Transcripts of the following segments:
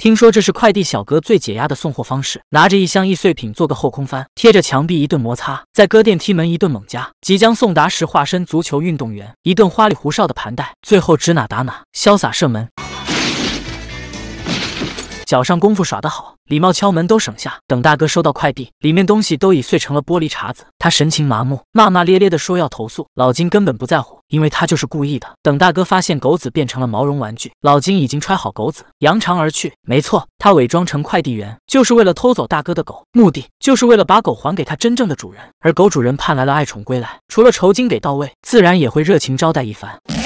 听说这是快递小哥最解压的送货方式，拿着一箱易碎品做个后空翻，贴着墙壁一顿摩擦，在搁电梯门一顿猛夹，即将送达时化身足球运动员，一顿花里胡哨的盘带，最后指哪打哪，潇洒射门，脚上功夫耍得好。礼貌敲门都省下，等大哥收到快递，里面东西都已碎成了玻璃碴子。他神情麻木，骂骂咧咧地说要投诉。老金根本不在乎，因为他就是故意的。等大哥发现狗子变成了毛绒玩具，老金已经揣好狗子，扬长而去。没错，他伪装成快递员，就是为了偷走大哥的狗，目的就是为了把狗还给他真正的主人。而狗主人盼来了爱宠归来，除了酬金给到位，自然也会热情招待一番。here.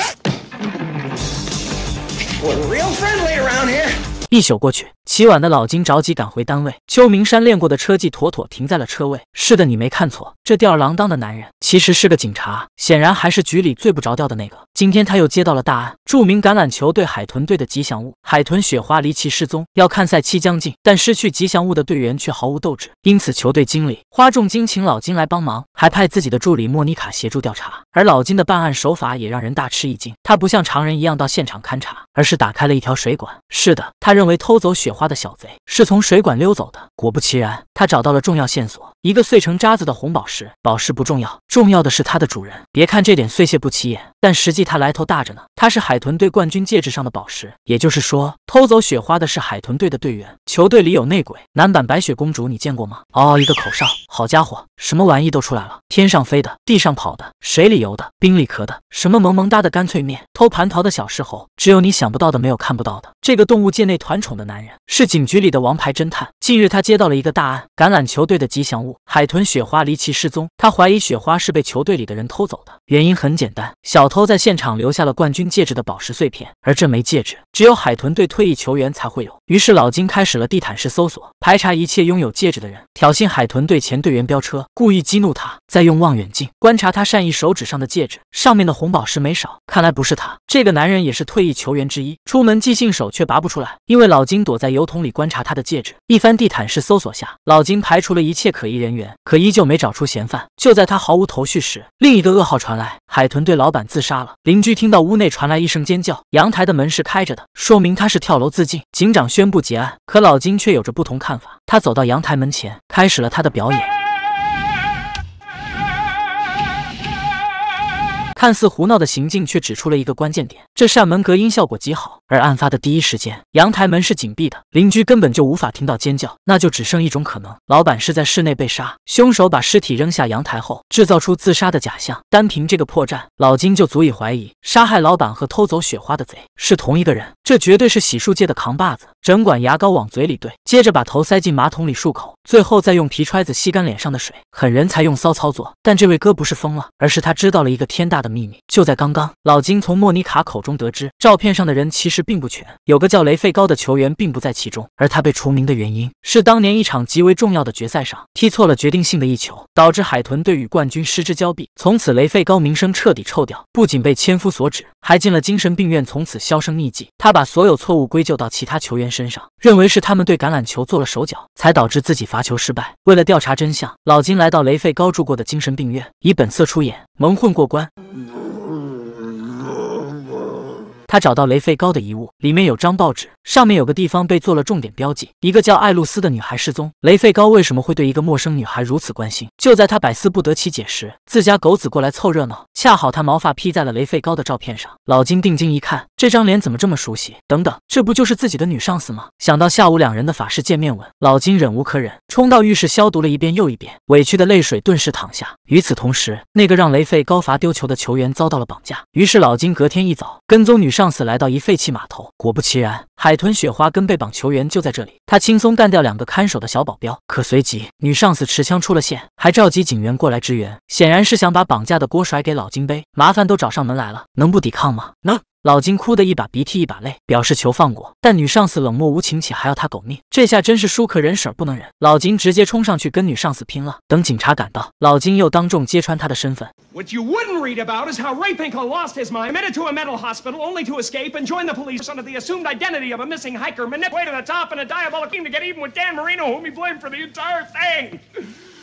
real around We're friendly 一宿过去，起晚的老金着急赶回单位。邱明山练过的车技，妥妥停在了车位。是的，你没看错，这吊儿郎当的男人其实是个警察，显然还是局里最不着调的那个。今天他又接到了大案，著名橄榄球队海豚队的吉祥物海豚雪花离奇失踪。要看赛期将近，但失去吉祥物的队员却毫无斗志，因此球队经理花重金请老金来帮忙，还派自己的助理莫妮卡协助调查。而老金的办案手法也让人大吃一惊，他不像常人一样到现场勘查，而是打开了一条水管。是的，他认为偷走雪花的小贼是从水管溜走的。果不其然，他找到了重要线索。一个碎成渣子的红宝石，宝石不重要，重要的是它的主人。别看这点碎屑不起眼，但实际它来头大着呢。它是海豚队冠军戒指上的宝石，也就是说，偷走雪花的是海豚队的队员，球队里有内鬼。男版白雪公主，你见过吗？嗷嗷一个口哨，好家伙，什么玩意都出来了！天上飞的，地上跑的，水里游的，冰里壳的，什么萌萌哒的干脆面，偷蟠桃的小石猴，只有你想不到的，没有看不到的。这个动物界内团宠的男人，是警局里的王牌侦探。近日，他接到了一个大案：橄榄球队的吉祥物海豚雪花离奇失踪。他怀疑雪花是被球队里的人偷走的。原因很简单，小偷在现场留下了冠军戒指的宝石碎片，而这枚戒指只有海豚队退役球员才会有。于是老金开始了地毯式搜索，排查一切拥有戒指的人。挑衅海豚队前队员飙车，故意激怒他，再用望远镜观察他善意手指上的戒指，上面的红宝石没少。看来不是他，这个男人也是退役球员之一。出门寄信手却拔不出来，因为老金躲在油桶里观察他的戒指，一番。地毯式搜索下，老金排除了一切可疑人员，可依旧没找出嫌犯。就在他毫无头绪时，另一个噩耗传来：海豚队老板自杀了。邻居听到屋内传来一声尖叫，阳台的门是开着的，说明他是跳楼自尽。警长宣布结案，可老金却有着不同看法。他走到阳台门前，开始了他的表演。看似胡闹的行径，却指出了一个关键点：这扇门隔音效果极好，而案发的第一时间，阳台门是紧闭的，邻居根本就无法听到尖叫。那就只剩一种可能：老板是在室内被杀，凶手把尸体扔下阳台后，制造出自杀的假象。单凭这个破绽，老金就足以怀疑杀害老板和偷走雪花的贼是同一个人。这绝对是洗漱界的扛把子，整管牙膏往嘴里兑，接着把头塞进马桶里漱口，最后再用皮揣子吸干脸上的水，狠人才用骚操作。但这位哥不是疯了，而是他知道了一个天大的。秘密就在刚刚，老金从莫妮卡口中得知，照片上的人其实并不全，有个叫雷费高的球员并不在其中。而他被除名的原因是当年一场极为重要的决赛上，踢错了决定性的一球，导致海豚队与冠军失之交臂。从此，雷费高名声彻底臭掉，不仅被千夫所指，还进了精神病院，从此销声匿迹。他把所有错误归咎到其他球员身上，认为是他们对橄榄球做了手脚，才导致自己罚球失败。为了调查真相，老金来到雷费高住过的精神病院，以本色出演，蒙混过关。他找到雷费高的遗物，里面有张报纸，上面有个地方被做了重点标记。一个叫艾露斯的女孩失踪，雷费高为什么会对一个陌生女孩如此关心？就在他百思不得其解时，自家狗子过来凑热闹，恰好他毛发披在了雷费高的照片上。老金定睛一看，这张脸怎么这么熟悉？等等，这不就是自己的女上司吗？想到下午两人的法式见面吻，老金忍无可忍，冲到浴室消毒了一遍又一遍，委屈的泪水顿时淌下。与此同时，那个让雷费高罚丢球的球员遭到了绑架。于是老金隔天一早跟踪女上。上司来到一废弃码头，果不其然，海豚雪花跟被绑球员就在这里。他轻松干掉两个看守的小保镖，可随即女上司持枪出现还召集警员过来支援，显然是想把绑架的锅甩给老金背。麻烦都找上门来了，能不抵抗吗？能。老金哭的一把鼻涕一把泪，表示求放过，但女上司冷漠无情，且还要他狗命，这下真是叔可忍，婶儿不能忍。老金直接冲上去跟女上司拼了。等警察赶到，老金又当众揭穿他的身份。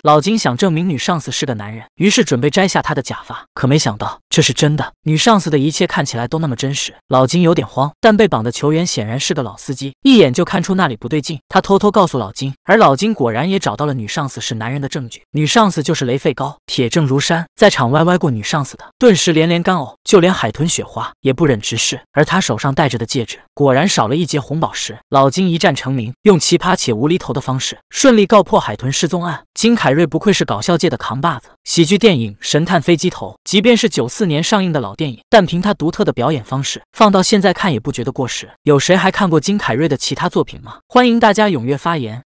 老金想证明女上司是个男人，于是准备摘下她的假发，可没想到这是真的。女上司的一切看起来都那么真实，老金有点慌。但被绑的球员显然是个老司机，一眼就看出那里不对劲。他偷偷告诉老金，而老金果然也找到了女上司是男人的证据。女上司就是雷费高，铁证如山。在场歪歪过女上司的，顿时连连干呕，就连海豚雪花也不忍直视。而他手上戴着的戒指果然少了一截红宝石。老金一战成名，用奇葩且无厘头的方式顺利告破海豚失踪案。金凯。凯瑞不愧是搞笑界的扛把子，喜剧电影《神探飞机头》，即便是九四年上映的老电影，但凭他独特的表演方式，放到现在看也不觉得过时。有谁还看过金凯瑞的其他作品吗？欢迎大家踊跃发言。